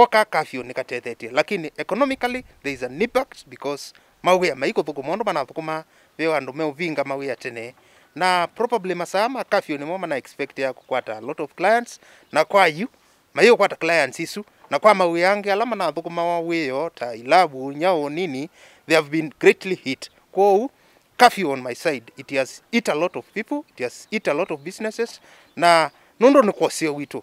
koka kafyu nä katethetie lakini economically there is a impact because mawia maikåthåkå andå manathåkåma veo andå meuvinga mawia tene na probably masaa ma kafyu nimo mana expect ya kukwata a lot of clients na kwa yu maiyo kwata clients isu na kwa mawia ange ala manathåkåma yo ta ilabu nyao nini they have been greatly hit kwou curfew on my side it has eat a lot of people it has eat a lot of businesses na nondo ni kwasio witu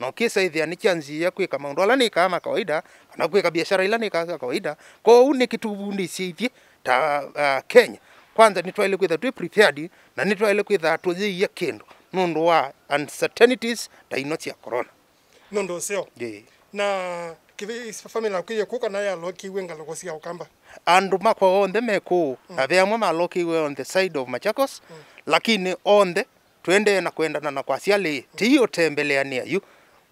na ukisa hivi anichanzia kwika maundu ala ni ma kawaida kana kwika biashara ila ni za kawaida ko uni kitu ndicithie ta uh, Kenya kwanza nitwaile kwitha twi prepared na nitwaile kwitha ya kendo nundu wa uncertainties ta inoti ya corona nundu ucio yeah. na kithi family nakuiye kuka na ya lokiwe ngalogo cia ukamba andu makwa onthe meku mm. na vamwe malokiwe on the side of Machakos mm. lakini onthe twende na kwendana na kwa ciali mm. tiyo tembeleania yu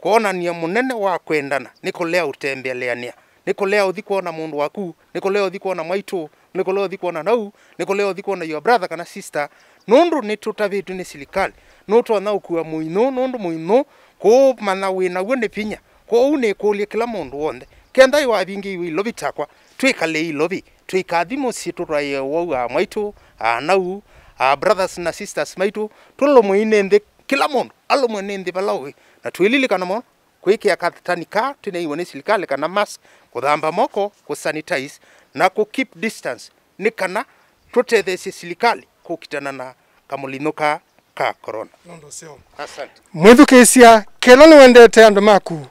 kuonania munene wa kwendana nä kå lea å tembeleania nä kå kuona mundu waku nä kå uthi kuona maitu nä kå uthi kuona nau nä kå uthi kuona your brother kana sister nundu ni tutavitu ni silikali nuto na å muinu nundu muinu ko mana we na wone pinya ko une ko le kila mundu wonde kenda iwa bingi iwavingä lobi takwa twä le ilovi twä kathi må ciä tå raie wau a nau a brothers na sisters maitu tulo muine må kĩla mũndũ alũmwe ninthi vala wĩ na twililikana mo kwĩkĩa kathtani ka tinia nĩ silikali kanaa kuthamba moko ku na ku nĩ kana tũtethesye silikali kũkitana na kamũlinyu ka ka coroamwĩthukĩsya ketha nwendete andũ maku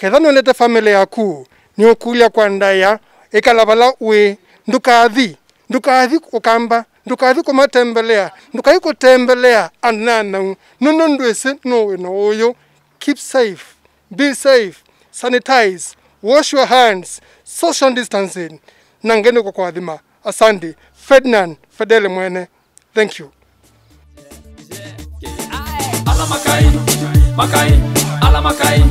ketha nendetefamĩlĩ yaku niũkulya kwa ndaya ĩkala vala wĩ ndukathi ndukathi ukamba ndukavikumatembelea ndukayikutembelea ananau nono ndwese nowina uyu keep safe be safe sanitize wash your hands social distancing nangeni kukwathima asandi ferdinand fedele mwene thank you ala makai makai ala makai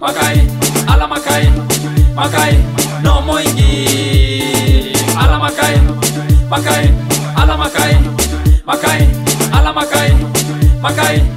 makai ala makai makai no moingi ala makai makai 赤い